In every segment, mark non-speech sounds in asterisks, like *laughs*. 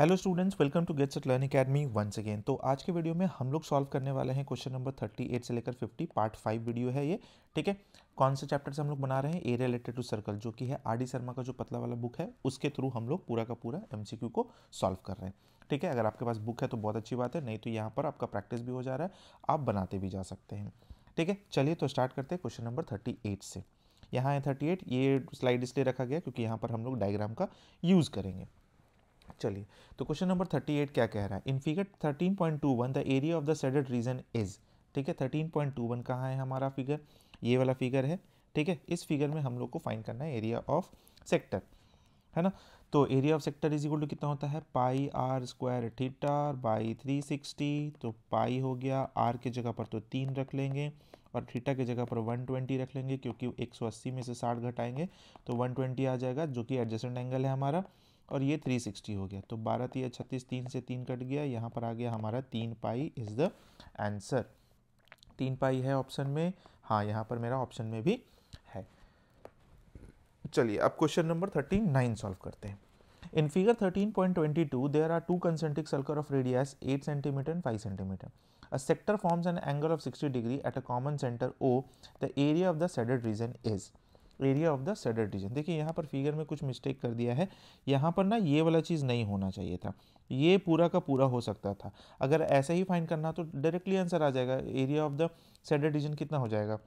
hello students welcome to gates at learn academy once again तो आज के video में हम लोग सॉल्व करने वाले हैं क्वेश्चन नंबर 38 से लेकर 50 पार्ट फाइव वीडियो है ये ठीक है कौन से चैप्टर से हम लोग बना रहे हैं ए रिलेटेड टू सर्कल जो कि है आर डी शर्मा का जो पतला वाला बुक है उसके थ्रू हम लोग पूरा का पूरा एम को सॉल्व कर रहे हैं ठीक है अगर आपके पास बुक है तो बहुत अच्छी बात है नहीं तो यहाँ पर आपका प्रैक्टिस भी हो जा रहा है आप बनाते भी जा सकते हैं ठीक है चलिए तो स्टार्ट करते हैं क्वेश्चन नंबर थर्टी से यहाँ है थर्टी ये स्लाइड इसलिए रखा गया क्योंकि यहाँ पर हम लोग डायग्राम का यूज़ करेंगे चलिए तो क्वेश्चन नंबर थर्टी एट क्या कह रहा है in figure thirteen point two one the area of the shaded region is ठीक है थर्टीन पॉइंट टू वन कहाँ है हमारा फिगर ये वाला फिगर है ठीक है इस फिगर में हम लोग को फाइंड करना है एरिया ऑफ सेक्टर है ना तो area of sector is equal to कितना होता है pi R square theta by three sixty तो पाई हो गया आर के जगह पर तो तीन रख लेंगे और थीटा के जगह पर 120 रख लेंगे क्योंकि 180 में से 60 घटाएंगे तो 120 आ जाएगा जो कि एडजस्टेंट एंगल है हमारा और ये 360 हो गया तो बारह तीन 36 तीन से तीन कट गया यहाँ पर आ गया हमारा तीन पाई इज़ द आंसर तीन पाई है ऑप्शन में हाँ यहाँ पर मेरा ऑप्शन में भी है चलिए अब क्वेश्चन नंबर 39 सॉल्व करते हैं in figure 13.22 point twenty two there are two concentric circle of radius 8 centimetre and 5 centimetre a sector forms an angle of 60 degree at a common centre O the area of the shaded region is area of the shaded region देखिए यहाँ पर figure में कुछ mistake कर दिया है यहाँ पर ना ये वाला चीज़ नहीं होना चाहिए था ये पूरा का पूरा हो सकता था अगर ऐसा ही फाइंड करना तो डायरेक्टली आंसर आ जाएगा area of the shaded region कितना हो जाएगा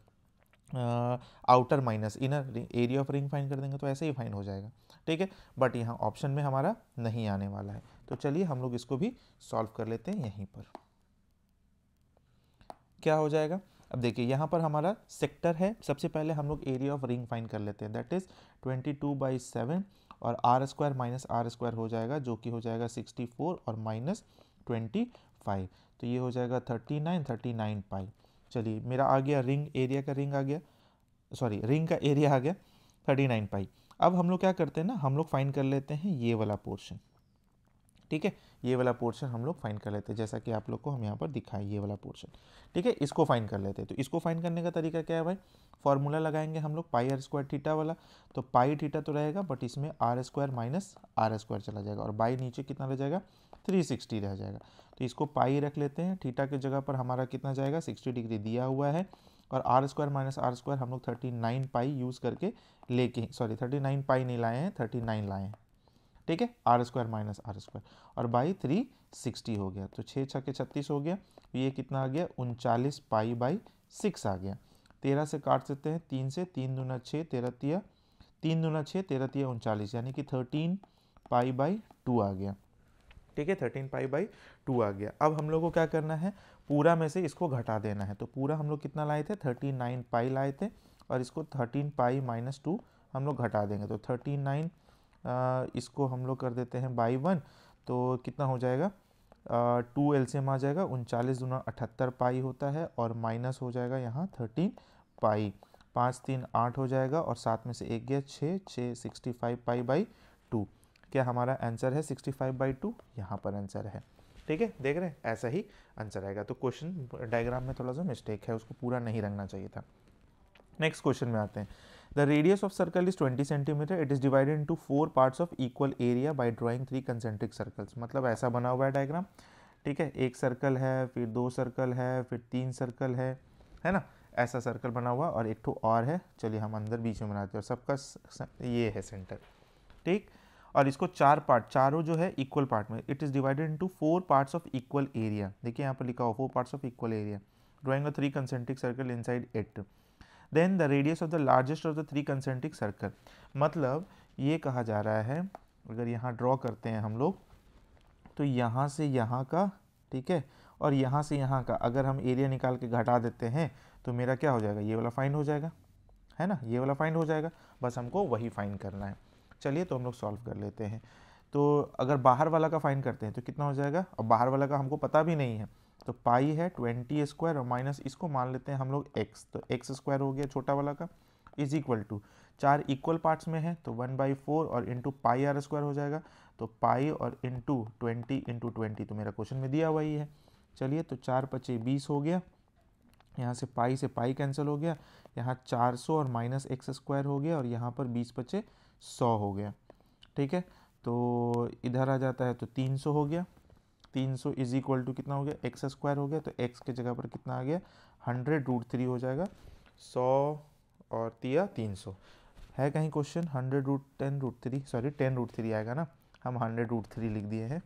outer minus inner area of ring find कर देंगे तो ऐसे ही फाइंड हो जाएगा ठीक है बट यहाँ ऑप्शन में हमारा नहीं आने वाला है तो चलिए हम लोग इसको भी सॉल्व कर लेते हैं यहीं पर क्या हो जाएगा अब देखिए यहाँ पर हमारा सेक्टर है सबसे पहले हम लोग एरिया ऑफ रिंग फाइन कर लेते हैं that is twenty two by seven और R square minus R square हो जाएगा जो कि हो जाएगा सिक्सटी फोर और माइनस ट्वेंटी फाइव तो ये हो जाएगा thirty nine thirty nine pi चलिए मेरा आ गया रिंग एरिया का रिंग आ गया सॉरी रिंग का एरिया आ गया थर्टी नाइन पाई अब हम लोग क्या करते हैं ना हम लोग फाइन कर लेते हैं ये वाला पोर्शन ठीक है ये वाला पोर्शन हम लोग फाइन कर लेते हैं जैसा कि आप लोग को हम यहाँ पर दिखाएं ये वाला पोर्शन ठीक है इसको फाइन कर लेते हैं तो इसको फाइन करने का तरीका क्या है भाई फॉर्मूला लगाएंगे हम लोग पाई आर स्क्वायर थीटा वाला तो पाई थीटा तो रहेगा बट इसमें R square minus R square चला जाएगा और बाई नीचे कितना रह जाएगा 360 रह जाएगा तो इसको पाई रख लेते हैं थीटा के जगह पर हमारा कितना जाएगा 60 डिग्री दिया हुआ है और R square minus R square हम लोग थर्टी नाइन पाई यूज़ करके लेके सॉरी थर्टी नाइन पाई नहीं लाए हैं थर्टी नाइन लाए हैं ठीक है R square minus R square और बाई थ्री सिक्सटी हो गया तो छः छः के छत्तीस हो गया तो ये कितना आ गया उनचालीस पाई बाई सिक्स आ गया तेरह से काट सकते हैं तीन से तीन दूना छः तेरह तिया तीन दूना छः तेरह तिया उनचालीस यानी कि थर्टीन पाई बाई टू आ गया ठीक है थर्टीन पाई बाई टू आ गया अब हम लोग को क्या करना है पूरा में से इसको घटा देना है तो पूरा हम लोग कितना लाए थे थर्टीन नाइन पाई लाए थे और इसको थर्टीन पाई माइनस टू हम लोग घटा देंगे तो थर्टीन नाइन इसको हम लोग कर देते हैं बाई वन तो कितना हो जाएगा टू एल आ जाएगा उनचालीस दुना अठहत्तर पाई होता है और माइनस हो जाएगा यहाँ थर्टीन पाई पाँच तीन आठ हो जाएगा और सात में से एक गया छः छः sixty five pi by two क्या हमारा आंसर है सिक्सटी फाइव बाई टू यहाँ पर आंसर है ठीक है देख रहे हैं ऐसा ही आंसर आएगा तो क्वेश्चन डायग्राम में थोड़ा सा मिस्टेक है उसको पूरा नहीं रखना चाहिए था नेक्स्ट क्वेश्चन में आते हैं the radius of circle is twenty centimetre it is divided into four parts of equal area by drawing three concentric circles मतलब ऐसा बना हुआ है डायग्राम ठीक है एक सर्कल है फिर दो सर्कल है फिर तीन सर्कल है है ना ऐसा सर्कल बना हुआ और एक ठो और है चलिए हम अंदर बीच में बनाते हैं और सबका ये है सेंटर ठीक और इसको चार पार्ट चारों जो है इक्वल पार्ट में it is divided into four parts of equal area देखिए यहाँ पर लिखा हो four parts of equal area drawing a three concentric circle inside it then the radius of the largest of the three concentric circle मतलब ये कहा जा रहा है अगर यहाँ ड्रॉ करते हैं हम लोग तो यहाँ से यहाँ का ठीक है और यहाँ से यहाँ का अगर हम एरिया निकाल के घटा देते हैं तो मेरा क्या हो जाएगा ये वाला फाइंड हो जाएगा है ना ये वाला फाइंड हो जाएगा बस हमको वही फाइंड करना है चलिए तो हम लोग सॉल्व कर लेते हैं तो अगर बाहर वाला का फाइंड करते हैं तो कितना हो जाएगा और बाहर वाला का हमको पता भी नहीं है तो पाई है ट्वेंटी स्क्वायर और माइनस इसको मान लेते हैं हम लोग एक्स तो एक्स स्क्वायर हो गया छोटा वाला का इज इक्वल टू चार इक्वल पार्ट्स में है तो वन बाई फोर और इंटू पाई आर स्क्वायर हो जाएगा तो पाई और इंटू ट्वेंटी इंटू ट्वेंटी तो मेरा क्वेश्चन में दिया हुआ ही है चलिए तो चार पचे बीस हो गया यहाँ से पाई से पाई कैंसिल हो गया यहाँ चार सौ और माइनस एक्स स्क्वायर हो गया और यहाँ पर बीस पचे सौ हो गया ठीक है तो इधर आ जाता है तो तीन सौ हो गया तीन सौ इज इक्वल टू कितना हो गया एक्स स्क्वायर हो गया तो एक्स के जगह पर कितना आ गया हंड्रेड रूट थ्री हो जाएगा सौ और तिया तीन सौ है कहीं question hundred root ten root three sorry ten root three आएगा ना हम हंड्रेड रूट थ्री लिख दिए हैं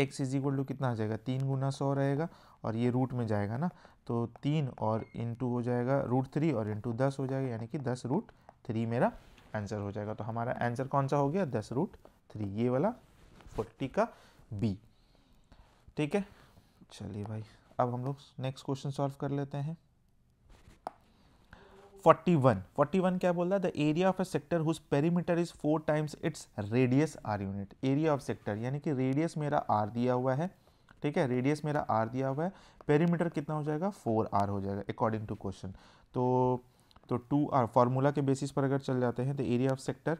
एक्स इज इक्वल टू कितना आ जाएगा तीन गुना सौ रहेगा और ये रूट में जाएगा ना तो तीन और इंटू हो जाएगा रूट थ्री और इंटू दस हो जाएगा यानी कि दस रूट थ्री मेरा आंसर हो जाएगा तो हमारा आंसर कौन सा हो गया दस रूट थ्री ये वाला फोर्टी का बी ठीक है चलिए भाई अब हम लोग नेक्स्ट क्वेश्चन सॉल्व कर लेते हैं 41 41 क्या बोल रहा है the area of a sector whose perimeter is four times its radius R unit area of sector यानी कि रेडियस मेरा आर दिया हुआ है ठीक है रेडियस मेरा आर दिया हुआ है पेरीमीटर कितना हो जाएगा फोर आर हो जाएगा अकॉर्डिंग टू क्वेश्चन तो तो टू आर फार्मूला के बेसिस पर अगर चल जाते हैं तो एरिया ऑफ सेक्टर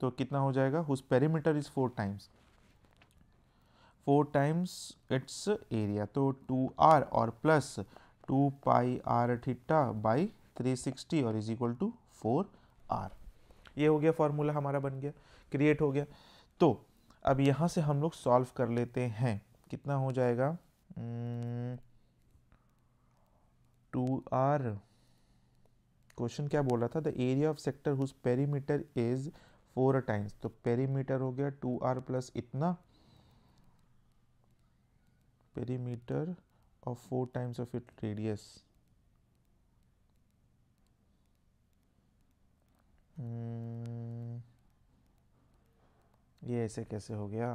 तो कितना हो जाएगा whose perimeter is four times four times its area तो टू आर और plus two pi R theta by three sixty और is equal to four R ये हो गया फॉर्मूला हमारा बन गया क्रिएट हो गया तो अब यहाँ से हम लोग सॉल्व कर लेते हैं कितना हो जाएगा टू आर क्वेश्चन क्या बोल रहा था the area of sector whose perimeter is four times तो पेरीमीटर हो गया टू आर प्लस इतना perimeter of four times of it radius ये ऐसे कैसे हो गया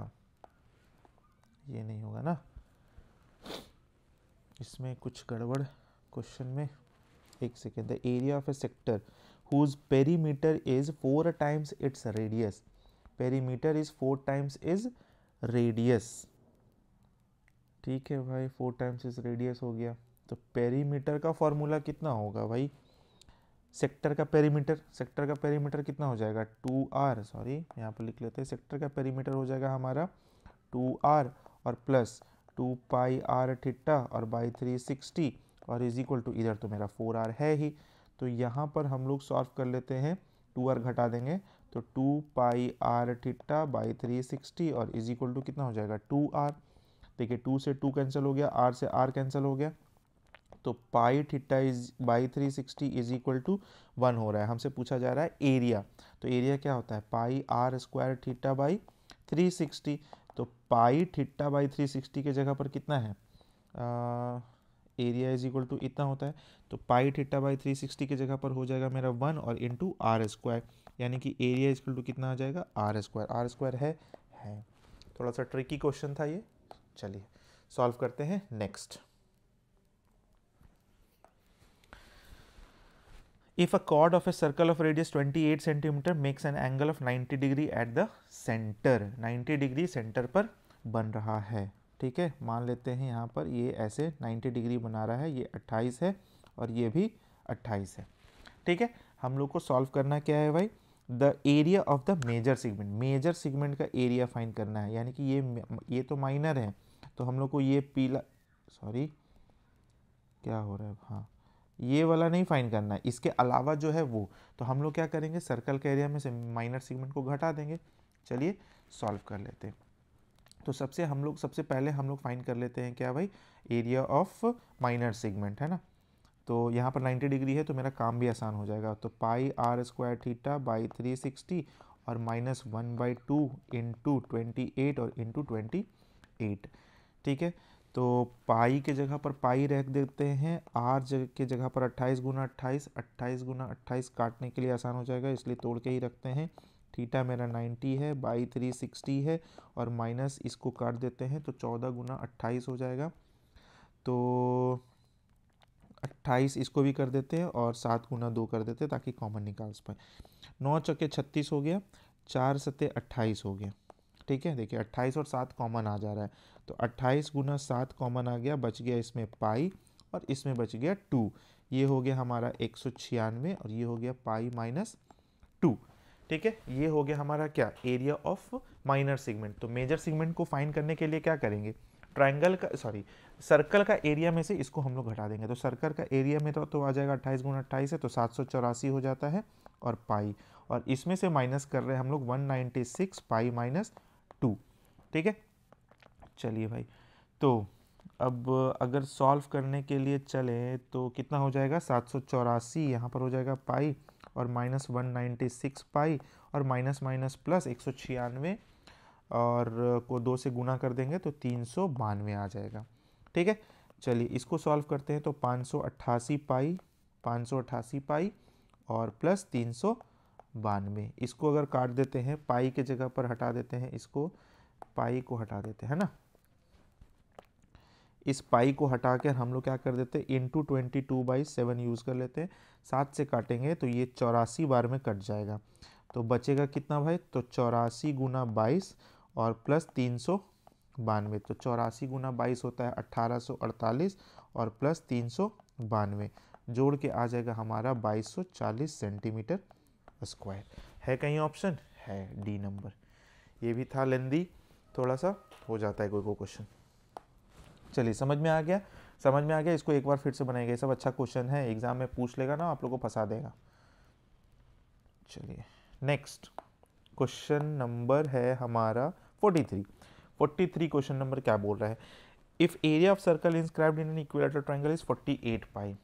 ये नहीं होगा ना इसमें कुछ गड़बड़ क्वेश्चन में एक second the area of a sector whose perimeter is 4 times its radius perimeter is 4 times is radius ठीक है भाई फोर टाइम्स इज रेडियस हो गया तो पेरीमीटर का फॉर्मूला कितना होगा भाई सेक्टर का पेरीमीटर सेक्टर का पेरीमीटर कितना हो जाएगा टू आर सॉरी यहाँ पर लिख लेते हैं सेक्टर का पेरीमीटर हो जाएगा हमारा टू आर और plus two pi R theta और बाई थ्री सिक्सटी और इज इक्वल टू इधर तो मेरा फोर आर है ही तो यहाँ पर हम लोग सॉल्व कर लेते हैं टू आर घटा देंगे तो two pi R theta by three sixty और इज इक्वल टू कितना हो जाएगा टू आर देखिए टू से टू कैंसिल हो गया आर से आर कैंसिल हो गया तो pi theta is by three sixty is equal to one हो रहा है हमसे पूछा जा रहा है एरिया तो एरिया क्या होता है pi R square theta by three sixty तो pi theta by three sixty के जगह पर कितना है आ, एरिया इज इक्वल टू इतना होता है तो pi theta by three sixty की जगह पर हो जाएगा मेरा वन और इंटू आर स्क्वायर यानी कि एरिया इज इक्वल टू कितना आ जाएगा आर स्क्वायर आर स्क्वायर है है थोड़ा सा ट्रिकी क्वेश्चन था ये चलिए सॉल्व करते हैं next if a chord of a circle of radius 28 centimetre makes an angle of 90 degree at the centre 90 degree centre पर बन रहा है ठीक है मान लेते हैं यहाँ पर ये ऐसे 90 डिग्री बना रहा है ये 28 है और ये भी 28 है ठीक है हम लोग को सॉल्व करना क्या है भाई the area of the major segment major segment का एरिया फाइंड करना है यानी कि ये ये तो माइनर है तो हम लोग को ये पीला सॉरी क्या हो रहा है हाँ ये वाला नहीं फाइन करना है इसके अलावा जो है वो तो हम लोग क्या करेंगे सर्कल के एरिया में से माइनर सिगमेंट को घटा देंगे चलिए सॉल्व कर लेते हैं तो सबसे हम लोग सबसे पहले हम लोग फाइंड कर लेते हैं क्या भाई एरिया ऑफ माइनर सेगमेंट है ना तो यहाँ पर 90 डिग्री है तो मेरा काम भी आसान हो जाएगा तो pi R square theta by three sixty और minus one by two into twenty eight और इंटू ट्वेंटी एट ठीक है तो पाई के जगह पर पाई रख देते हैं आर जग के जगह पर अट्ठाईस गुना अट्ठाईस अट्ठाईस गुना अट्ठाईस काटने के लिए आसान हो जाएगा इसलिए तोड़ के ही रखते हैं थीटा मेरा 90 है बाई थ्री सिक्सटी है और माइनस इसको काट देते हैं तो चौदह गुना अट्ठाईस हो जाएगा तो अट्ठाईस इसको भी कर देते हैं और सात गुना दो कर देते हैं ताकि कॉमन निकाल पाए नौ चक्के छत्तीस हो गया चार सत्ते अट्ठाईस हो गया ठीक है देखिए अट्ठाईस और सात कॉमन आ जा रहा है तो अट्ठाईस गुना सात कॉमन आ गया बच गया इसमें पाई और इसमें बच गया टू ये हो गया हमारा एक सौ छियानवे और ये हो गया पाई माइनस टू ठीक है ये हो गया हमारा क्या एरिया ऑफ माइनर सेगमेंट तो मेजर सेगमेंट को फाइन करने के लिए क्या करेंगे ट्राइंगल का सॉरी सर्कल का एरिया में से इसको हम लोग घटा देंगे तो सर्कल का एरिया में तो, तो आ जाएगा अट्ठाईस गुना अट्ठाईस है तो सात सौ चौरासी हो जाता है और पाई और इसमें से माइनस कर रहे हैं हम लोग one ninety six pi minus two ठीक है चलिए भाई तो अब अगर सॉल्व करने के लिए चलें तो कितना हो जाएगा सात सौ चौरासी यहाँ पर हो जाएगा पाई और minus one ninety six pi और माइनस माइनस प्लस एक सौ छियानवे और को दो से गुना कर देंगे तो तीन सौ बानवे आ जाएगा ठीक है चलिए इसको सॉल्व करते हैं तो पाँच सौ अट्ठासी पाई पाँच सौ अट्ठासी पाई और प्लस तीन सौ बानवे इसको अगर काट देते हैं पाई के जगह पर हटा देते हैं इसको पाई को हटा देते हैं ना इस पाई को हटा कर हम लोग क्या कर देते हैं into twenty two by seven use कर लेते हैं सात से काटेंगे तो ये चौरासी बार में कट जाएगा तो बचेगा कितना भाई तो चौरासी गुना बाईस और प्लस तीन सौ बानवे तो चौरासी गुना बाईस होता है अट्ठारह सौ अड़तालीस और प्लस तीन सौ बानवे जोड़ के आ जाएगा हमारा बाईस सौ चालीस सेंटीमीटर स्क्वायर है कहीं ऑप्शन है डी नंबर ये भी था लेंदी थोड़ा सा हो जाता है कोई को क्वेश्चन चलिए समझ में आ गया समझ में आ गया इसको एक बार फिर से बनाएंगे सब अच्छा क्वेश्चन है एग्जाम में पूछ लेगा ना आप लोगों को फंसा देगा चलिए नेक्स्ट क्वेश्चन नंबर है हमारा 43 43 क्वेश्चन नंबर क्या बोल रहा है if area of circle inscribe in an equilateral triangle is 48 pi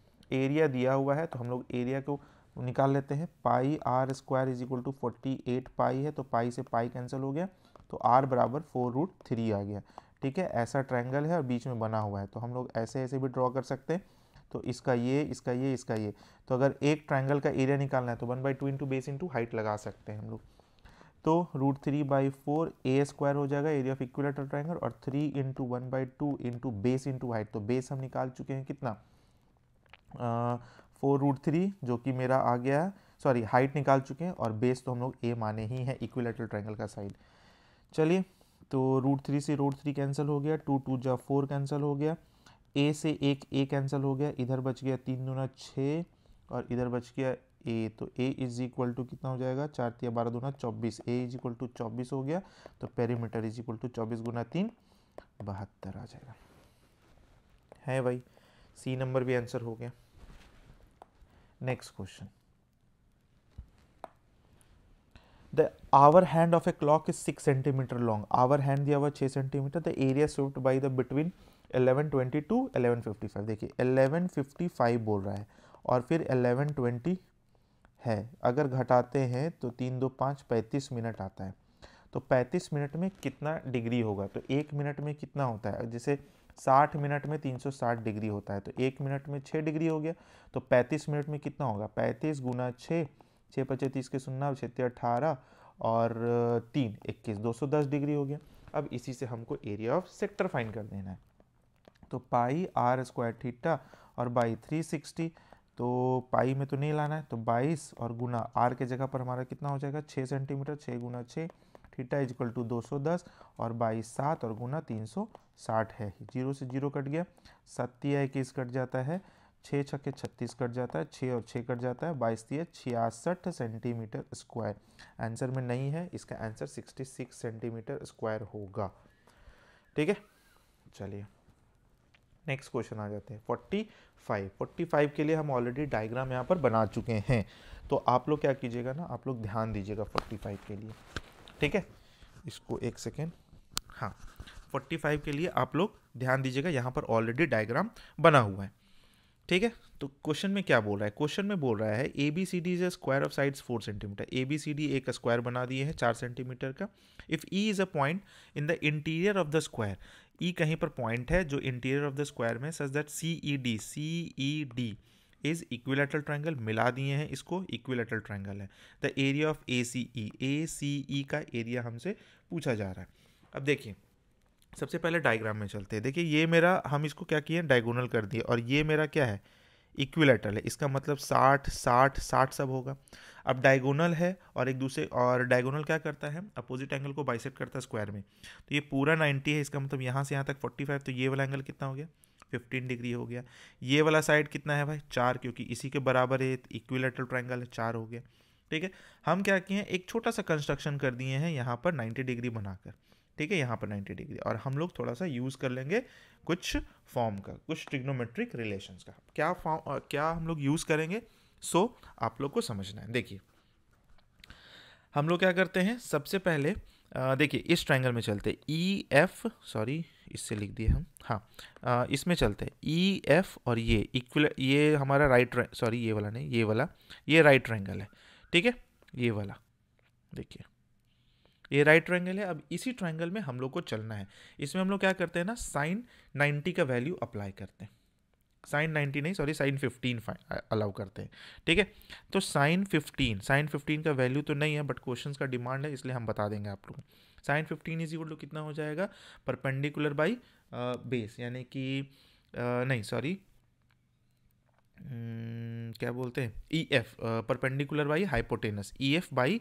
area दिया हुआ है तो हम लोग एरिया को निकाल लेते हैं pi R square is equal to forty eight pi है तो पाई से पाई कैंसिल हो गया तो आर बराबर फोर रूट थ्री आ गया ठीक है ऐसा ट्रायंगल है और बीच में बना हुआ है तो हम लोग ऐसे ऐसे भी ड्रॉ कर सकते हैं तो इसका ये इसका ये इसका ये तो अगर एक ट्रायंगल का एरिया निकालना है तो one by two into base into height लगा सकते हैं हम लोग तो root three by four A square हो जाएगा एरिया ऑफ इक्विलेटर ट्रायंगल और three into one by two into base into height तो बेस हम निकाल चुके हैं कितना फोर रूट थ्री जो कि मेरा आ गया है सॉरी हाइट निकाल चुके हैं और बेस तो हम लोग ए माने ही हैं इक्विलेटर ट्रायंगल का साइड चलिए तो रूट थ्री से रूट थ्री कैंसिल हो गया टू टू जा फोर कैंसिल हो गया ए से एक ए कैंसिल हो गया इधर बच गया तीन दूना छः और इधर बच गया ए तो ए इज इक्वल टू कितना हो जाएगा चार तीन बारह दूना चौबीस ए इज इक्वल टू चौबीस हो गया तो पेरीमीटर इज इक्वल टू चौबीस गुना तीन बहत्तर आ जाएगा है भाई सी नंबर भी आंसर हो गया next question the hour hand of a clock is 6 centimeter long hour hand दिया हुआ 6 centimeter the area between by the between eleven fifty 1155 देखिए 1155 बोल रहा है और फिर 1120 है अगर घटाते हैं तो तीन दो पाँच पैंतीस मिनट आता है तो 35 मिनट में कितना डिग्री होगा तो एक मिनट में कितना होता है जैसे 60 मिनट में 360 डिग्री होता है तो एक मिनट में 6 डिग्री हो गया तो 35 मिनट में कितना होगा 35 गुना छः छः पच्चीस तीस के सुनना छत्तीस अट्ठारह और तीन इक्कीस दो सौ दस डिग्री हो गया अब इसी से हमको एरिया ऑफ सेक्टर फाइन कर देना है तो पाई आर स्क्वायर थीटा और बाई थ्री सिक्सटी तो पाई में तो नहीं लाना है तो बाईस और गुना आर के जगह पर हमारा कितना हो जाएगा छः सेंटीमीटर छः गुना छः थीटा इज इक्वल टू दो सौ दस और बाईस सात और गुना तीन सौ साठ है जीरो से जीरो कट गया सत्या इक्कीस कट जाता है छः छक्के छत्तीस कट जाता है छः और छः कट जाता है बाईस दिए छियासठ सेंटीमीटर स्क्वायर आंसर में नहीं है इसका answer sixty six centimetre square होगा ठीक है चलिए नेक्स्ट क्वेश्चन आ जाते हैं फोर्टी फाइव फोर्टी फाइव के लिए हम ऑलरेडी डायग्राम यहाँ पर बना चुके हैं तो आप लोग क्या कीजिएगा ना आप लोग ध्यान दीजिएगा फोर्टी फाइव के लिए ठीक है इसको एक सेकेंड हाँ फोर्टी फाइव के लिए आप लोग ध्यान दीजिएगा यहाँ पर ऑलरेडी डायग्राम बना हुआ है ठीक है तो क्वेश्चन में क्या बोल रहा है क्वेश्चन में बोल रहा है A B C D is a square of sides four centimetre A B C D एक स्क्वायर बना दिए हैं चार सेंटीमीटर का if E is a point in the interior of the square E कहीं पर पॉइंट है जो इंटीरियर ऑफ द स्क्वायर में such that C E D C E D is equilateral triangle मिला दिए हैं इसको इक्विलेटरल ट्रायंगल है the area of A C E A C E का एरिया हमसे पूछा जा रहा है अब देखिए सबसे पहले डायग्राम में चलते हैं देखिए ये मेरा हम इसको क्या किए डायगोनल कर दिए और ये मेरा क्या है इक्विलेटरल है इसका मतलब साठ साठ साठ सब होगा अब डायगोनल है और एक दूसरे और डायगोनल क्या करता है अपोजिट एंगल को बाइसेट करता है स्क्वायर में तो ये पूरा 90 है इसका मतलब यहाँ से यहाँ तक 45 तो ये वाला एंगल कितना हो गया 15 डिग्री हो गया ये वाला साइड कितना है भाई चार क्योंकि इसी के बराबर है इक्विलेटरल ट्राइंगल है चार हो गया ठीक है हम क्या किए एक छोटा सा कंस्ट्रक्शन कर दिए हैं यहाँ पर 90 डिग्री बनाकर ठीक है यहाँ पर 90 डिग्री और हम लोग थोड़ा सा यूज़ कर लेंगे कुछ फॉर्म का कुछ ट्रिग्नोमेट्रिक रिलेशंस का क्या फॉर्म क्या हम लोग यूज़ करेंगे सो so, आप लोग को समझना है देखिए हम लोग क्या करते हैं सबसे पहले देखिए इस ट्राइंगल में चलते ई एफ सॉरी इससे लिख दिए हम हाँ इसमें चलते हैं ई e, एफ और ये इक्वल ये हमारा राइट सॉरी ये वाला नहीं ये वाला ये राइट ट्राइंगल है ठीक है ये वाला देखिए ये राइट ट्राइंगल है अब इसी ट्राइंगल में हम लोग को चलना है इसमें हम लोग क्या करते हैं ना साइन 90 का वैल्यू अप्लाई करते हैं साइन 90 नहीं सॉरी साइन 15 अलाउ करते हैं ठीक है तो साइन 15 साइन 15 का वैल्यू तो नहीं है बट क्वेश्चन का डिमांड है इसलिए हम बता देंगे आप लोगों sine fifteen is equal to कितना हो जाएगा परपेंडिकुलर बाई बेस यानी कि नहीं सॉरी Hmm, क्या बोलते हैं E F perpendicular by hypotenuse E F by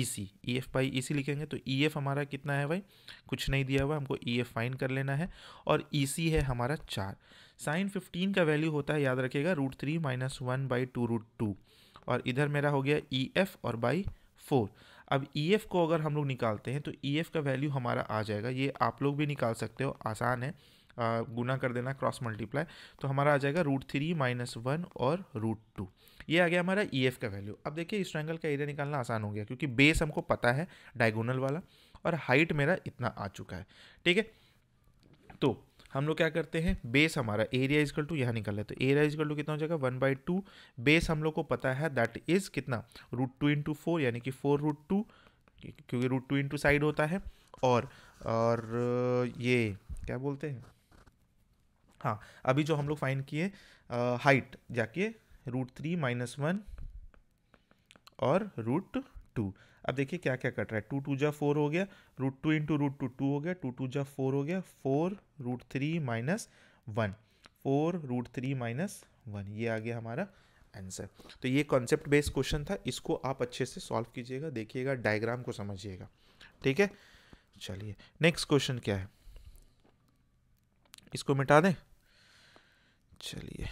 E C E F by E C लिखेंगे तो ई e एफ हमारा कितना है भाई कुछ नहीं दिया हुआ हमको ई एफ फाइन कर लेना है और ई e सी है हमारा चार साइन फिफ्टीन का वैल्यू होता है याद रखिएगा root three minus one by two root two और इधर मेरा हो गया ई e एफ और बाई फोर अब ई एफ को अगर हम लोग निकालते हैं तो ई एफ का वैल्यू हमारा आ जाएगा ये आप लोग भी निकाल सकते हो आसान है गुना कर देना क्रॉस मल्टीप्लाई तो हमारा आ जाएगा रूट थ्री माइनस वन और रूट टू ये आ गया हमारा ई e एफ का वैल्यू अब देखिए इस ट्रैंगल का एरिया निकालना आसान हो गया क्योंकि बेस हमको पता है डायगोनल वाला और हाइट मेरा इतना आ चुका है ठीक है तो हम लोग क्या करते हैं बेस हमारा एरिया इजकल टू यहाँ निकल है तो एरिया इजकल टू कितना हो जाएगा वन बाई टू बेस हम लोग को पता है दैट इज़ कितना रूट टू इंटू फोर यानी कि फोर रूट टू क्योंकि रूट टू इंटू साइड होता है और और ये क्या बोलते हैं हाँ अभी जो हम लोग फाइंड किए हाइट जाके रूट थ्री माइनस वन और रूट टू अब देखिए क्या क्या कट रहा है टू टू जा फोर हो गया root two into root two two हो गया टू टू जा फोर हो गया four root three minus one four root three minus one ये आ गया हमारा आंसर तो ये कॉन्सेप्ट बेस्ड क्वेश्चन था इसको आप अच्छे से सॉल्व कीजिएगा देखिएगा डायग्राम को समझिएगा ठीक है चलिए नेक्स्ट क्वेश्चन क्या है इसको मिटा दें चलिए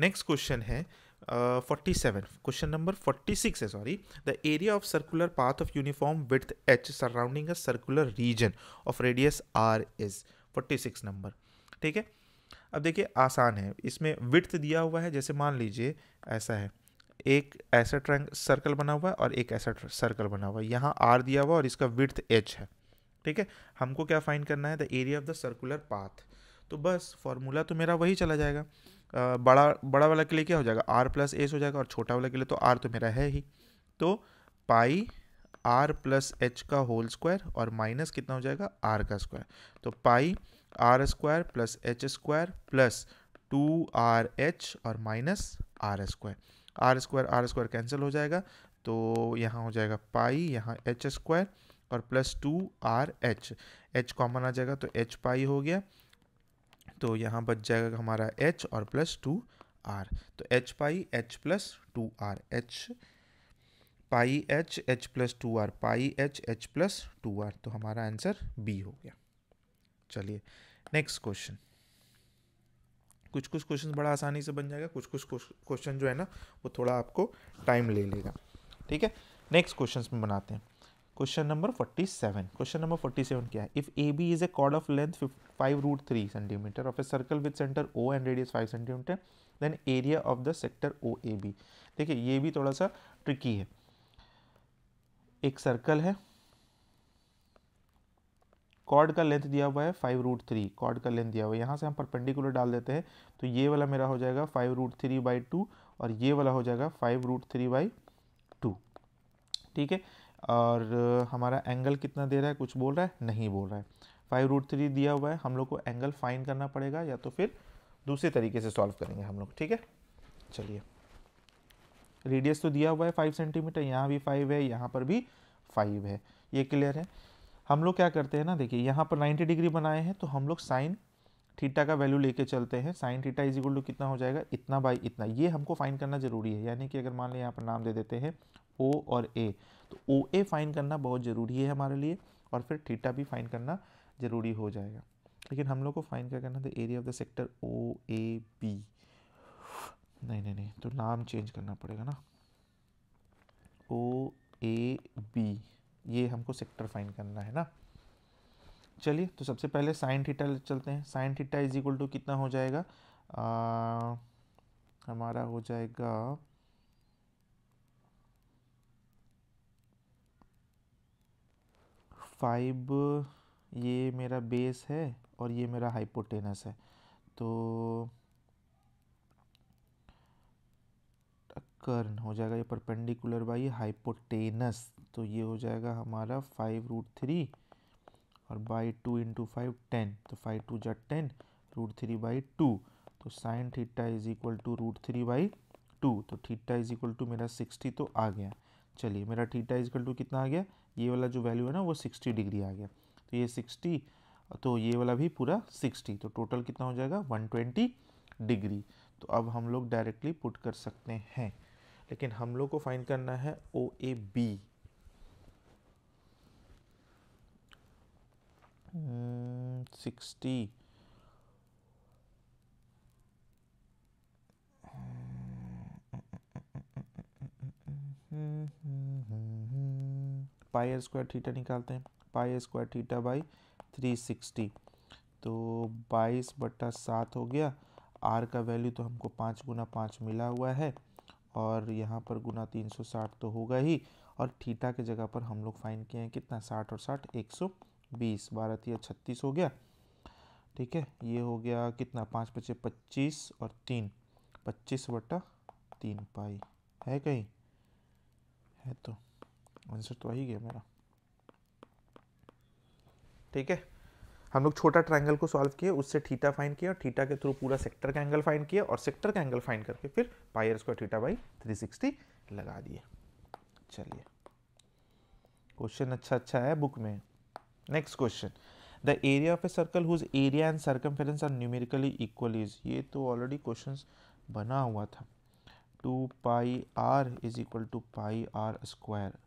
नेक्स्ट क्वेश्चन है forty seven question number forty six है sorry the area of circular path of uniform with H surrounding a circular region of radius R is forty six number ठीक है अब देखिए आसान है इसमें विथ दिया हुआ है जैसे मान लीजिए ऐसा है एक ऐसा ट्रैंग सर्कल बना हुआ है और एक ऐसा सर्कल बना हुआ है यहाँ आर दिया हुआ और इसका विथ एच है ठीक है हमको क्या फाइंड करना है the area of the circular path तो बस फॉर्मूला तो मेरा वही चला जाएगा आ, बड़ा बड़ा वाला के लिए क्या हो जाएगा आर प्लस एस हो जाएगा और छोटा वाला के लिए तो आर तो मेरा है ही तो पाई आर प्लस एच का होल स्क्वायर और माइनस कितना हो जाएगा आर का स्क्वायर तो pi R square plus H square plus two R H और minus R square R square R square cancel हो जाएगा तो यहाँ हो जाएगा पाई यहाँ एच स्क्वायर और plus two R H H common आ जाएगा तो एच पाई हो गया तो यहाँ बच जाएगा हमारा एच और प्लस टू आर तो H pi H plus two R H pi H H plus two R pi H H plus two R तो हमारा आंसर बी हो गया चलिए नेक्स्ट क्वेश्चन कुछ कुछ क्वेश्चन बड़ा आसानी से बन जाएगा कुछ कुछ क्वेश्चन जो है ना वो थोड़ा आपको टाइम ले लेगा ठीक है नेक्स्ट क्वेश्चन में बनाते हैं question number forty seven question number forty seven क्या है if A B is a chord of length five root three centimetre of a circle with centre O and radius five centimetre then area of the sector O A B देखिए ये भी थोड़ा सा tricky है एक circle है cord का length दिया हुआ है फाइव रूट थ्री कॉर्ड का लेंथ दिया हुआ है यहाँ से हम परपेंडिकुलर डाल देते हैं तो ये वाला मेरा हो जाएगा five root three by two और ये वाला हो जाएगा five root three by two ठीक है और हमारा एंगल कितना दे रहा है कुछ बोल रहा है नहीं बोल रहा है फाइव रूट थ्री दिया हुआ है हम लोग को एंगल फाइन करना पड़ेगा या तो फिर दूसरे तरीके से सॉल्व करेंगे हम लोग ठीक है चलिए रेडियस तो दिया हुआ है फाइव सेंटीमीटर यहाँ भी फाइव है यहाँ पर भी फाइव है ये क्लियर है हम लोग क्या करते हैं ना देखिए यहाँ पर नाइन्टी डिग्री बनाए हैं तो हम लोग साइन थीटा का वैल्यू लेके चलते हैं sine theta is equal to कितना हो जाएगा इतना बाई इतना ये हमको फाइन करना ज़रूरी है यानी कि अगर मान लें यहाँ पर नाम दे देते हैं ओ और ए तो ओ ए फाइन करना बहुत ज़रूरी है हमारे लिए और फिर थीटा भी फाइन करना ज़रूरी हो जाएगा लेकिन हम लोग को फाइन क्या करना था area of the sector O A B नहीं नहीं नहीं तो नाम चेंज करना पड़ेगा ना ओ ए बी ये हमको सेक्टर फाइन करना है ना चलिए तो सबसे पहले साइन थीटा चलते हैं sine theta is equal to कितना हो जाएगा आ, हमारा हो जाएगा फाइव ये मेरा बेस है और ये मेरा हाइपोटेनस है तो कर्न हो जाएगा ये परपेंडिकुलर बाई हाइपोटेनस तो ये हो जाएगा हमारा फाइव रूट थ्री और by two into five ten तो फाइव टू जा ten root three by two तो sine theta is equal to root three by two तो थीटा इज इक्वल टू मेरा सिक्सटी तो आ गया चलिए मेरा थीटा इज इक्वल टू कितना आ गया ये वाला जो वैल्यू है ना वो सिक्सटी डिग्री आ गया तो ये सिक्सटी तो ये वाला भी पूरा सिक्सटी तो टोटल कितना हो जाएगा वन ट्वेंटी डिग्री तो अब हम लोग डायरेक्टली पुट कर सकते हैं लेकिन हम लोग को फाइंड करना है O A B sixty hmm, pi square theta निकालते हैं pi square theta by three sixty तो बाईस बट्टा सात हो गया आर का वैल्यू तो हमको पाँच गुना पाँच मिला हुआ है और यहाँ पर गुना तीन सौ साठ तो होगा ही और थीटा के जगह पर हम लोग फाइन किए हैं कितना साठ और साठ एक सौ बीस बारह तीन छत्तीस हो गया ठीक है ये हो गया कितना पाँच पचे पच्चीस और तीन पच्चीस बटा तीन पाई है कहीं है तो आंसर तो आई गया मेरा ठीक है हम लोग छोटा ट्रायंगल को सॉल्व किए उससे थीटा फाइन किया और थीटा के थ्रू पूरा सेक्टर का एंगल फाइन किया और सेक्टर का एंगल फाइन करके फिर पायर स्क्वायर थीटा बाई 360 लगा दिए चलिए क्वेश्चन अच्छा अच्छा है बुक में next question the area of a circle whose area and circumference are numerically equal is ये तो ऑलरेडी क्वेश्चन बना हुआ था two pi R is equal to pi R square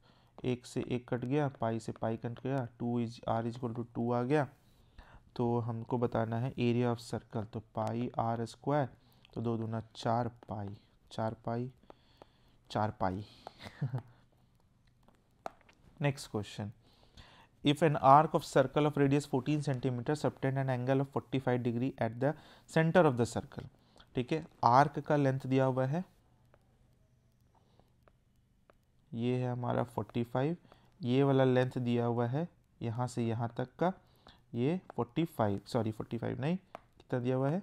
एक से एक कट गया पाई से पाई कट गया two is R is equal to two आ गया तो हमको बताना है एरिया ऑफ सर्कल तो पाई आर स्क्वायर तो दो दूना चार पाई चार पाई चार pi next *laughs* question if an arc of circle of radius 14 centimeter subtend an angle of 45 degree at the center of the circle ठीक है आर्क का लेंथ दिया हुआ है ये है हमारा 45 ये वाला लेंथ दिया हुआ है यहाँ से यहाँ तक का ये 45 सॉरी 45 नहीं कितना दिया हुआ है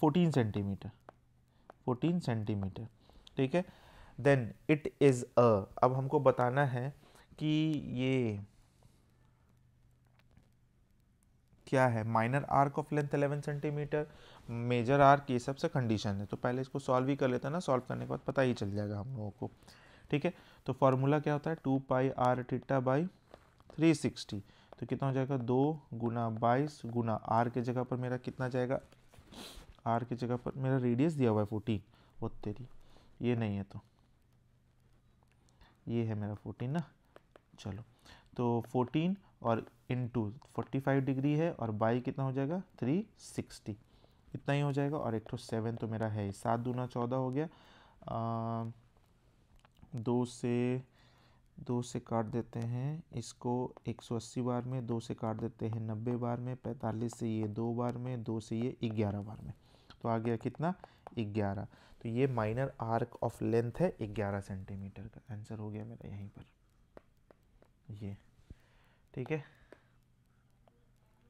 फोर्टीन सेंटीमीटर फोर्टीन सेंटीमीटर ठीक है देन इट इज़ अ अब हमको बताना है कि ये क्या है minor arc of length 11 centimetre major arc ये सबसे कंडीशन है तो पहले इसको सॉल्व ही कर लेते हैं ना सॉल्व करने के बाद पता ही चल जाएगा हम लोगों को ठीक है तो फॉर्मूला क्या होता है two pi R theta by three sixty तो कितना हो जाएगा दो गुना बाईस गुना आर के जगह पर मेरा कितना जाएगा आर की जगह पर मेरा रेडियस दिया हुआ है फोर्टीन वो तेरी ये नहीं है तो ये है मेरा फोर्टीन ना चलो तो 14 और इन टू फोर्टी डिग्री है और बाई कितना हो जाएगा 360 इतना ही हो जाएगा और एक सेवन oh तो मेरा है ही सात दूना चौदह हो गया आ, दो से दो से काट देते हैं इसको 180 बार में दो से काट देते हैं 90 बार में 45 से ये दो बार में दो से ये 11 बार में तो आ गया कितना 11 तो ये माइनर आर्क ऑफ लेंथ है 11 सेंटीमीटर का आंसर हो गया मेरा यहीं पर ये ठीक है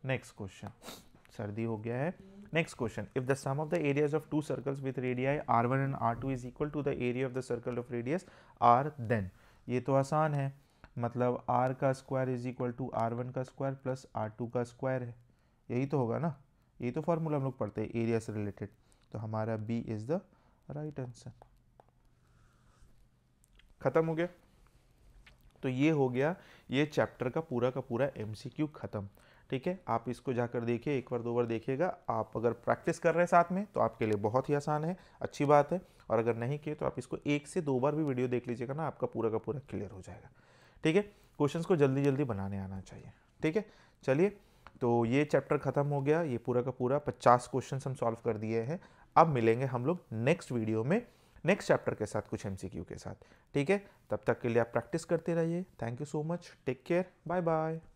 नेक्स्ट क्वेश्चन सर्दी हो गया है next question if the sum of the areas of two circles with radii R one and R two is equal to the area of the circle of radius R then ये तो आसान है मतलब R का square is equal to R one का square plus R two का square है यही तो होगा ना यही तो फार्मूला हम लोग पढ़ते हैं एरिया से रिलेटेड तो हमारा B is the right answer ख़त्म हो गया तो ये हो गया ये चैप्टर का पूरा का पूरा एमसीक्यू ख़त्म ठीक है आप इसको जाकर देखिए एक बार दो बार देखिएगा आप अगर प्रैक्टिस कर रहे हैं साथ में तो आपके लिए बहुत ही आसान है अच्छी बात है और अगर नहीं किए तो आप इसको एक से दो बार भी वीडियो देख लीजिएगा ना आपका पूरा का पूरा क्लियर हो जाएगा ठीक है क्वेश्चन को जल्दी जल्दी बनाने आना चाहिए ठीक है चलिए तो ये चैप्टर ख़त्म हो गया ये पूरा का पूरा पचास क्वेश्चन हम सॉल्व कर दिए हैं अब मिलेंगे हम लोग नेक्स्ट वीडियो में नेक्स्ट चैप्टर के साथ कुछ एमसीक्यू के साथ ठीक है तब तक के लिए आप प्रैक्टिस करते रहिए thank you so much take care bye bye